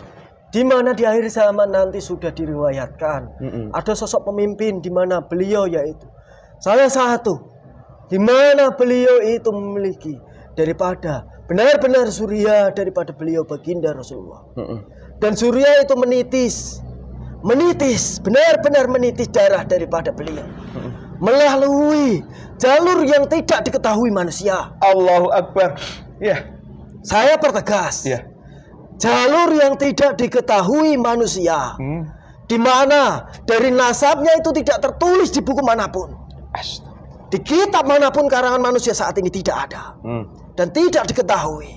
di mana di akhir zaman nanti sudah diriwayatkan mm -mm. ada sosok pemimpin di mana beliau yaitu salah satu di mana beliau itu memiliki daripada benar-benar surya daripada beliau baginda Rasulullah. Mm -mm. Dan surya itu menitis, menitis, benar-benar menitis darah daripada beliau. Mm Melalui jalur yang tidak diketahui manusia. Allahu Akbar. Ya. Yeah. Saya pertegas. Ya. Yeah. Jalur yang tidak diketahui manusia. Mm. Di mana dari nasabnya itu tidak tertulis di buku manapun. Astaga. Di kitab manapun karangan manusia saat ini tidak ada. Hmm. Dan tidak diketahui.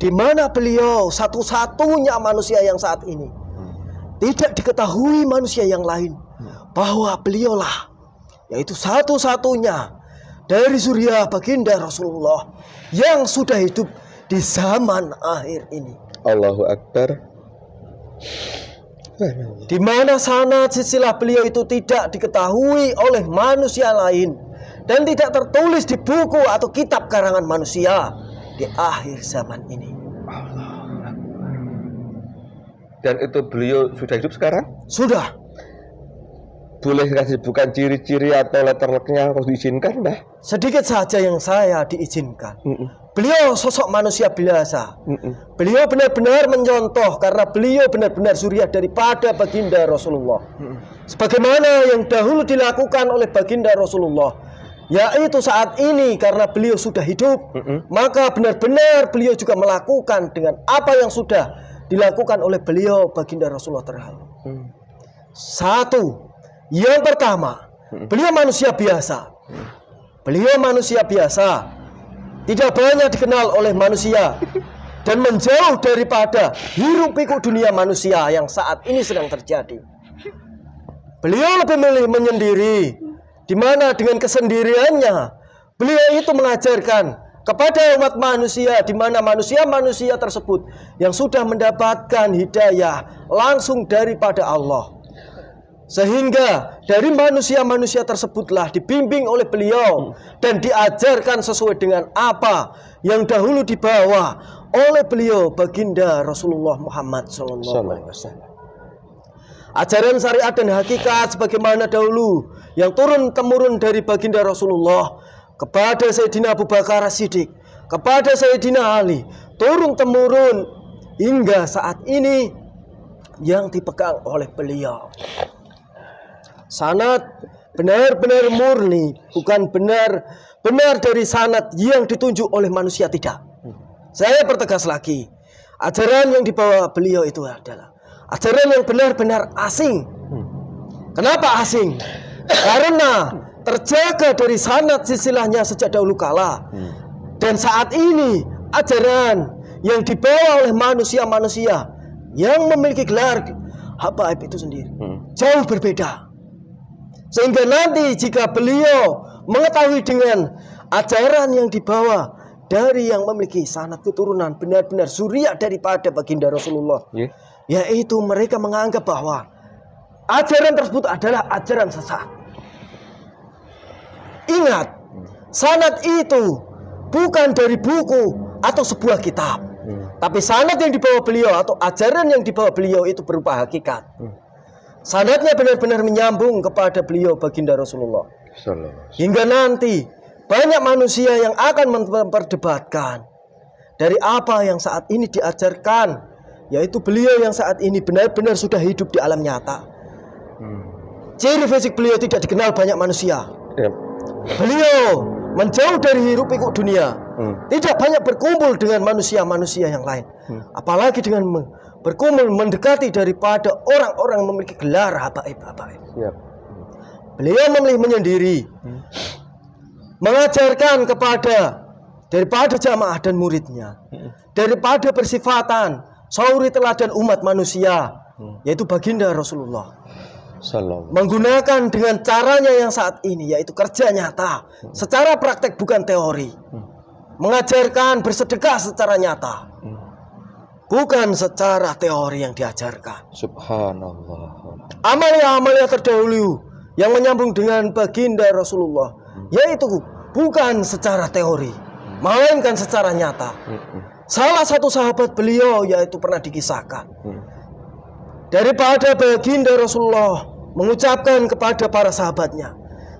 Di mana beliau satu-satunya manusia yang saat ini. Hmm. Tidak diketahui manusia yang lain. Hmm. Bahwa beliaulah. Yaitu satu-satunya dari surya baginda Rasulullah yang sudah hidup di zaman akhir ini. Allahu Akbar. Di mana sana sisilah beliau itu tidak diketahui oleh manusia lain dan tidak tertulis di buku atau kitab karangan manusia di akhir zaman ini. Dan itu beliau sudah hidup sekarang? Sudah boleh kasih bukan ciri-ciri atau letter yang harus diizinkan mbah sedikit saja yang saya diizinkan mm -mm. beliau sosok manusia biasa mm -mm. beliau benar-benar mencontoh karena beliau benar-benar suriah daripada baginda Rasulullah mm -mm. sebagaimana yang dahulu dilakukan oleh baginda Rasulullah yaitu saat ini karena beliau sudah hidup mm -mm. maka benar-benar beliau juga melakukan dengan apa yang sudah dilakukan oleh beliau baginda Rasulullah terhadap mm. satu yang pertama, hmm. beliau manusia biasa. Beliau manusia biasa. Tidak banyak dikenal oleh manusia dan menjauh daripada hiruk pikuk dunia manusia yang saat ini sedang terjadi. Beliau lebih memilih menyendiri di mana dengan kesendiriannya beliau itu mengajarkan kepada umat manusia di mana manusia-manusia tersebut yang sudah mendapatkan hidayah langsung daripada Allah sehingga dari manusia-manusia tersebutlah dibimbing oleh beliau dan diajarkan sesuai dengan apa yang dahulu dibawa oleh beliau baginda Rasulullah Muhammad SAW. Ajaran syariat dan hakikat sebagaimana dahulu yang turun temurun dari baginda Rasulullah kepada Sayyidina Abu Bakar Siddiq, kepada Sayyidina Ali, turun temurun hingga saat ini yang dipegang oleh beliau sanat benar-benar murni, bukan benar benar dari sanat yang ditunjuk oleh manusia tidak. Saya pertegas lagi, ajaran yang dibawa beliau itu adalah ajaran yang benar-benar asing. Kenapa asing? Karena terjaga dari sanat sisilahnya sejak dahulu kala. Dan saat ini ajaran yang dibawa oleh manusia-manusia yang memiliki gelar apa itu sendiri hmm. jauh berbeda sehingga nanti jika beliau mengetahui dengan ajaran yang dibawa dari yang memiliki sanat keturunan benar-benar suriah daripada baginda Rasulullah. Yeah. Yaitu mereka menganggap bahwa ajaran tersebut adalah ajaran sesat. Ingat, sanat itu bukan dari buku atau sebuah kitab. Hmm. Tapi sanat yang dibawa beliau atau ajaran yang dibawa beliau itu berupa hakikat. Hmm. Sanatnya benar-benar menyambung kepada beliau baginda Rasulullah. Hingga nanti banyak manusia yang akan memperdebatkan dari apa yang saat ini diajarkan, yaitu beliau yang saat ini benar-benar sudah hidup di alam nyata. Hmm. Ciri fisik beliau tidak dikenal banyak manusia. Iya. Beliau menjauh dari hirup pikuk dunia, hmm. tidak banyak berkumpul dengan manusia-manusia yang lain, hmm. apalagi dengan berkumpul mendekati daripada orang-orang memiliki gelar habaib-habaib. Siap. Beliau memilih menyendiri. Hmm. Mengajarkan kepada daripada jamaah dan muridnya. Hmm. Daripada persifatan sauri teladan umat manusia hmm. yaitu baginda Rasulullah. Salam. Menggunakan dengan caranya yang saat ini yaitu kerja nyata, secara praktek bukan teori. Mengajarkan bersedekah secara nyata bukan secara teori yang diajarkan. Subhanallah. Amalia-amalia terdahulu yang menyambung dengan baginda Rasulullah hmm. yaitu bukan secara teori, hmm. melainkan secara nyata. Hmm. Salah satu sahabat beliau yaitu pernah dikisahkan. Hmm. Daripada baginda Rasulullah mengucapkan kepada para sahabatnya,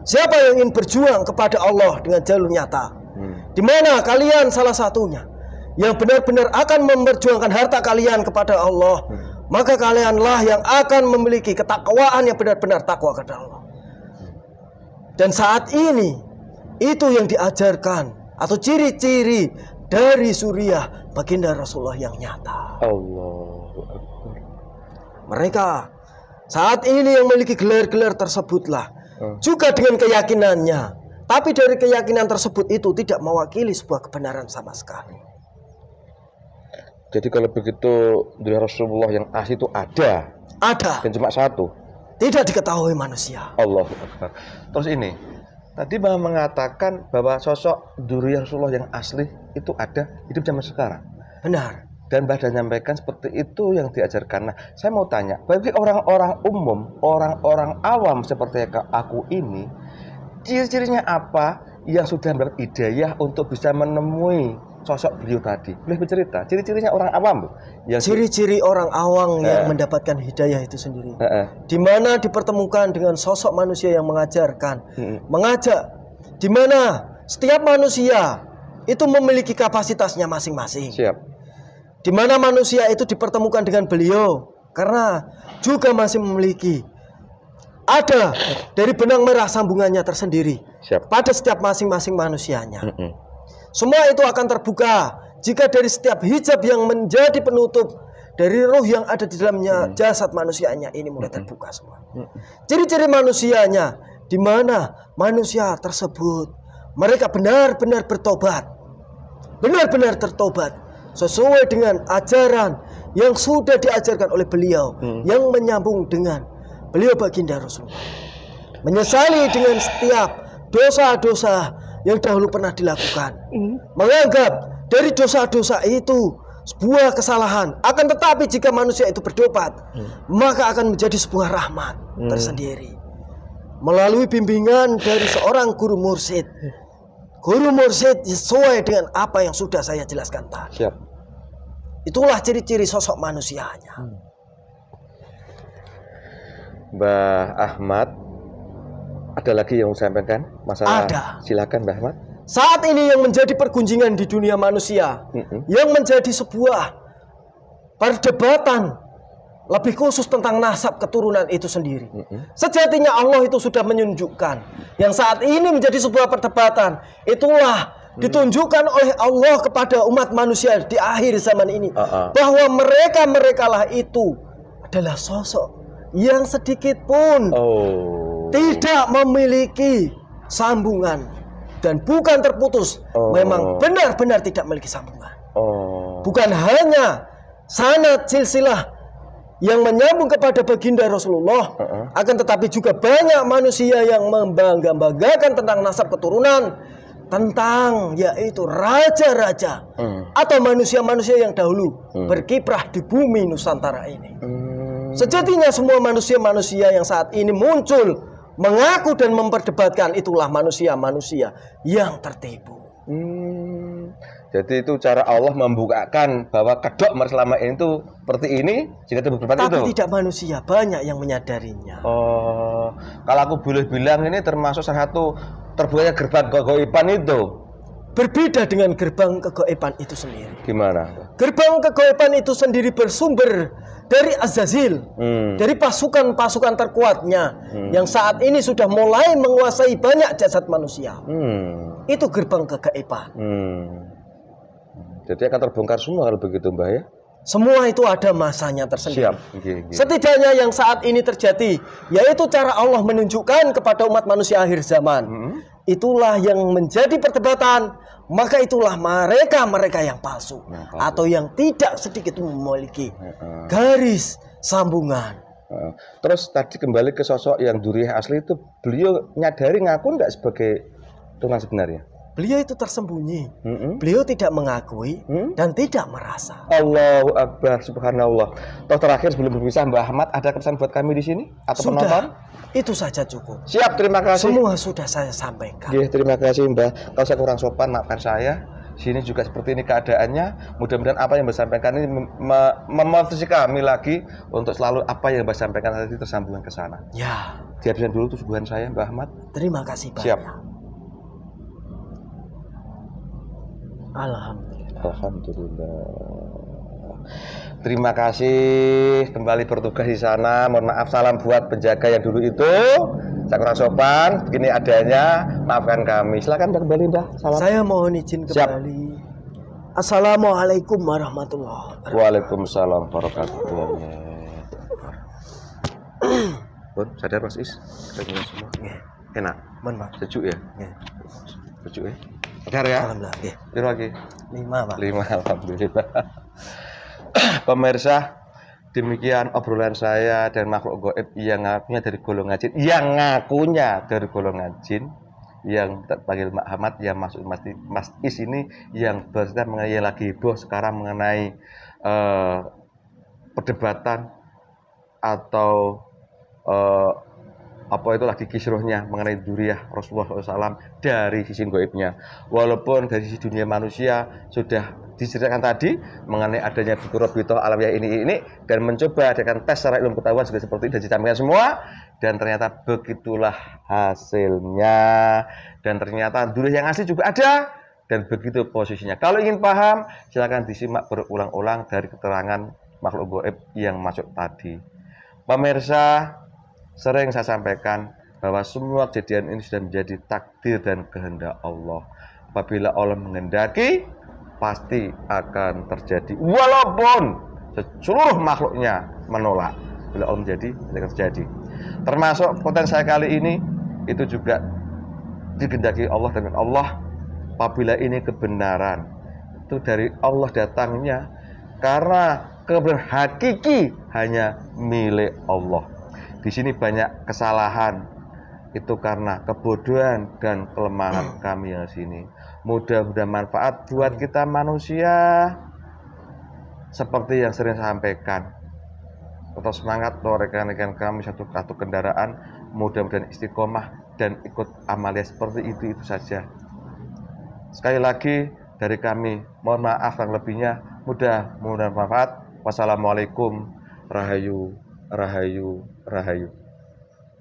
siapa yang ingin berjuang kepada Allah dengan jalur nyata? Hmm. Di mana kalian salah satunya? yang benar-benar akan memperjuangkan harta kalian kepada Allah, maka kalianlah yang akan memiliki ketakwaan yang benar-benar takwa kepada Allah. Dan saat ini itu yang diajarkan atau ciri-ciri dari suriah baginda Rasulullah yang nyata. Allah. Mereka saat ini yang memiliki gelar-gelar tersebutlah ah. juga dengan keyakinannya, tapi dari keyakinan tersebut itu tidak mewakili sebuah kebenaran sama sekali. Jadi kalau begitu dari Rasulullah yang asli itu ada. Ada. Dan cuma satu. Tidak diketahui manusia. Allah. Terus ini, tadi bang mengatakan bahwa sosok duri Rasulullah yang asli itu ada hidup zaman sekarang. Benar. Dan dan menyampaikan seperti itu yang diajarkan. Nah, saya mau tanya, bagi orang-orang umum, orang-orang awam seperti aku ini, ciri-cirinya apa yang sudah mendapat untuk bisa menemui sosok beliau tadi boleh bercerita ciri-cirinya orang awam bu ya, ciri-ciri orang awam eh. yang mendapatkan hidayah itu sendiri eh, eh. di mana dipertemukan dengan sosok manusia yang mengajarkan hmm. mengajak di mana setiap manusia itu memiliki kapasitasnya masing-masing siap di mana manusia itu dipertemukan dengan beliau karena juga masih memiliki ada dari benang merah sambungannya tersendiri Siap. pada setiap masing-masing manusianya. Mm -hmm. Semua itu akan terbuka jika dari setiap hijab yang menjadi penutup dari ruh yang ada di dalamnya hmm. jasad manusianya ini mulai hmm. terbuka semua. Hmm. Ciri-ciri manusianya di mana manusia tersebut mereka benar-benar bertobat. Benar-benar tertobat sesuai dengan ajaran yang sudah diajarkan oleh beliau yang menyambung dengan beliau baginda Rasulullah. Menyesali dengan setiap dosa-dosa yang dahulu pernah dilakukan. Mm. Menganggap dari dosa-dosa itu sebuah kesalahan. Akan tetapi jika manusia itu berdopat, mm. maka akan menjadi sebuah rahmat mm. tersendiri. Melalui bimbingan dari seorang guru mursid. Guru mursid sesuai dengan apa yang sudah saya jelaskan tadi. Siap. Itulah ciri-ciri sosok manusianya. Hmm. Mbah Ahmad ada lagi yang saya sampaikan? Masalah Ada. Silakan Mbak Ahmad. Saat ini yang menjadi pergunjingan di dunia manusia, mm -mm. yang menjadi sebuah perdebatan lebih khusus tentang nasab keturunan itu sendiri. Sejatinya Allah itu sudah menunjukkan yang saat ini menjadi sebuah perdebatan. Itulah mm. ditunjukkan oleh Allah kepada umat manusia di akhir zaman ini ah, ah. bahwa mereka merekalah itu adalah sosok yang sedikit pun oh tidak memiliki sambungan dan bukan terputus. Oh. Memang benar-benar tidak memiliki sambungan. Oh. Bukan hanya sanat silsilah yang menyambung kepada baginda Rasulullah, uh -uh. akan tetapi juga banyak manusia yang membangga-banggakan tentang nasab keturunan, tentang yaitu raja-raja hmm. atau manusia-manusia yang dahulu hmm. berkiprah di bumi Nusantara ini. Hmm. Sejatinya semua manusia-manusia yang saat ini muncul mengaku dan memperdebatkan itulah manusia-manusia yang tertipu. Hmm. Jadi itu cara Allah membukakan bahwa kedok selama ini itu seperti ini, jika itu Tapi itu. tidak manusia, banyak yang menyadarinya. Oh, kalau aku boleh bilang ini termasuk salah satu terbukanya gerbang ipan itu berbeda dengan gerbang kegoeban itu sendiri. Gimana? Gerbang kegoeban itu sendiri bersumber dari Azazil, hmm. dari pasukan-pasukan terkuatnya hmm. yang saat ini sudah mulai menguasai banyak jasad manusia. Hmm. Itu gerbang kegoeban. Hmm. Jadi akan terbongkar semua kalau begitu, Mbah ya? Semua itu ada masanya tersendiri. Siap. Okay, okay. Setidaknya yang saat ini terjadi yaitu cara Allah menunjukkan kepada umat manusia akhir zaman. Hmm itulah yang menjadi perdebatan maka itulah mereka mereka yang palsu, yang palsu. atau yang tidak sedikit memiliki garis sambungan terus tadi kembali ke sosok yang duri asli itu beliau nyadari ngaku nggak sebagai Tuhan sebenarnya beliau itu tersembunyi. Mm -hmm. Beliau tidak mengakui mm -hmm. dan tidak merasa. Allahu Akbar, subhanallah. Toh terakhir sebelum berpisah Mbak Ahmad ada kesan buat kami di sini atau sudah, penonton? Itu saja cukup. Siap, terima kasih. Semua sudah saya sampaikan. Ya, terima kasih Mbak. Kalau saya kurang sopan maafkan saya. Sini juga seperti ini keadaannya. Mudah-mudahan apa yang saya sampaikan ini memotivasi kami lagi untuk selalu apa yang saya sampaikan tadi tersambungkan ke sana. Ya. Dihabiskan dulu tuh saya Mbak Ahmad. Terima kasih banyak. Siap. Alhamdulillah. Alhamdulillah. Terima kasih kembali bertugas di sana. Mohon maaf salam buat penjaga yang dulu itu. Saya kurang sopan, begini adanya. Maafkan kami. Silakan kembali, Mbah. Salam. Saya mohon izin kembali. Siap. Assalamualaikum warahmatullahi wabarakatuh. Waalaikumsalam warahmatullahi wabarakatuh. Bon, sadar Mas Is. Kita semua. Enak. Mohon maaf. Sejuk ya? Ya. Sejuk ya? Dar ya? Alhamdulillah. Okay. lagi? Lima, Pak. Lima, alhamdulillah. [COUGHS] Pemirsa, demikian obrolan saya dan makhluk goib yang ngakunya dari golongan jin, yang ngakunya dari golongan jin, yang terpanggil Mak Hamad yang masuk Mas, Mas Is ini yang bercerita mengenai lagi bos sekarang mengenai uh, perdebatan atau uh, apa itu lagi kisruhnya mengenai duriah Rasulullah SAW dari sisi goibnya walaupun dari sisi dunia manusia sudah diceritakan tadi mengenai adanya buku Robito alamiah ini ini dan mencoba adakan tes secara ilmu pengetahuan juga seperti itu dan dicampurkan semua dan ternyata begitulah hasilnya dan ternyata duriah yang asli juga ada dan begitu posisinya. Kalau ingin paham, silahkan disimak berulang-ulang dari keterangan makhluk goib yang masuk tadi. Pemirsa, Sering saya sampaikan bahwa semua kejadian ini sudah menjadi takdir dan kehendak Allah. Apabila Allah menghendaki, pasti akan terjadi. Walaupun seluruh makhluknya menolak. Bila Allah menjadi, akan terjadi. Termasuk potensi saya kali ini, itu juga digendaki Allah dengan Allah. Apabila ini kebenaran, itu dari Allah datangnya. Karena kebenaran hanya milik Allah di sini banyak kesalahan. Itu karena kebodohan dan kelemahan hmm. kami yang sini. Mudah-mudahan manfaat buat hmm. kita manusia. Seperti yang sering saya sampaikan. Tetap semangat loh rekan-rekan kami satu kartu kendaraan. Mudah-mudahan istiqomah dan ikut amalia seperti itu itu saja. Sekali lagi dari kami, mohon maaf yang lebihnya. Mudah-mudahan manfaat. Wassalamualaikum. Rahayu, Rahayu. Rahayu